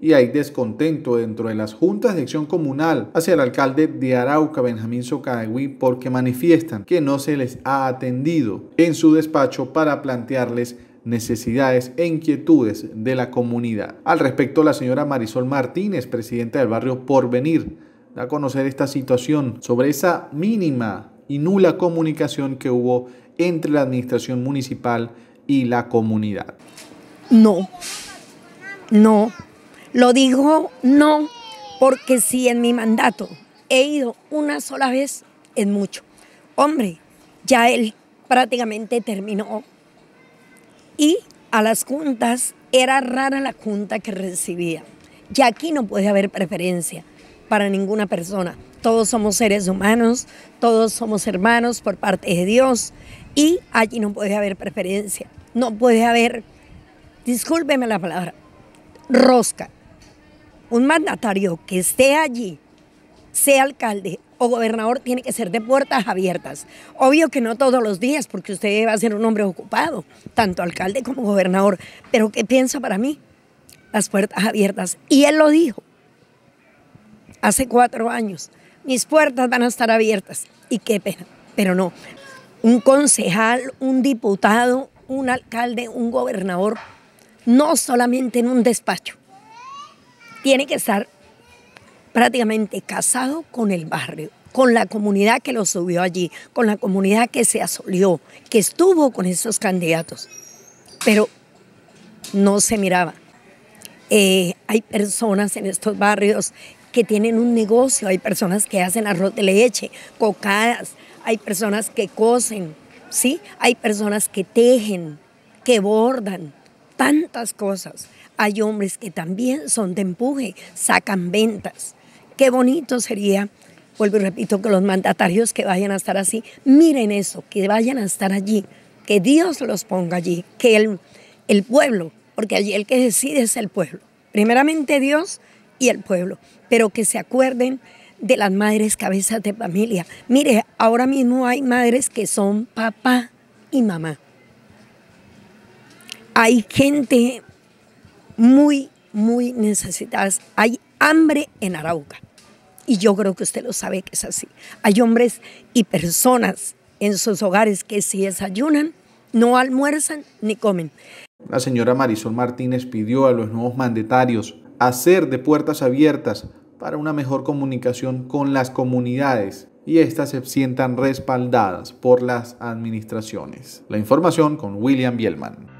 y hay descontento dentro de las juntas de acción comunal hacia el alcalde de Arauca, Benjamín Socagüí, porque manifiestan que no se les ha atendido en su despacho para plantearles necesidades e inquietudes de la comunidad. Al respecto, la señora Marisol Martínez, presidenta del barrio Porvenir, da a conocer esta situación sobre esa mínima y nula comunicación que hubo entre la administración municipal y la comunidad. No, no, lo digo no porque si en mi mandato he ido una sola vez, es mucho. Hombre, ya él prácticamente terminó y a las juntas era rara la junta que recibía. Ya aquí no puede haber preferencia para ninguna persona. Todos somos seres humanos, todos somos hermanos por parte de Dios y allí no puede haber preferencia, no puede haber, discúlpeme la palabra, rosca un mandatario que esté allí, sea alcalde o gobernador, tiene que ser de puertas abiertas. Obvio que no todos los días, porque usted va a ser un hombre ocupado, tanto alcalde como gobernador. Pero ¿qué piensa para mí? Las puertas abiertas. Y él lo dijo hace cuatro años. Mis puertas van a estar abiertas. Y qué pena. Pero no. Un concejal, un diputado, un alcalde, un gobernador, no solamente en un despacho, tiene que estar prácticamente casado con el barrio, con la comunidad que lo subió allí, con la comunidad que se asolió, que estuvo con esos candidatos, pero no se miraba. Eh, hay personas en estos barrios que tienen un negocio, hay personas que hacen arroz de leche, cocadas, hay personas que cosen, ¿sí? hay personas que tejen, que bordan, tantas cosas. Hay hombres que también son de empuje, sacan ventas. Qué bonito sería, vuelvo y repito, que los mandatarios que vayan a estar así, miren eso, que vayan a estar allí, que Dios los ponga allí, que el, el pueblo, porque allí el que decide es el pueblo. Primeramente Dios y el pueblo, pero que se acuerden de las madres cabezas de familia. Mire, ahora mismo hay madres que son papá y mamá hay gente muy, muy necesitada. Hay hambre en Arauca. Y yo creo que usted lo sabe que es así. Hay hombres y personas en sus hogares que si desayunan, no almuerzan ni comen. La señora Marisol Martínez pidió a los nuevos mandatarios hacer de puertas abiertas para una mejor comunicación con las comunidades y éstas se sientan respaldadas por las administraciones. La información con William Bielman.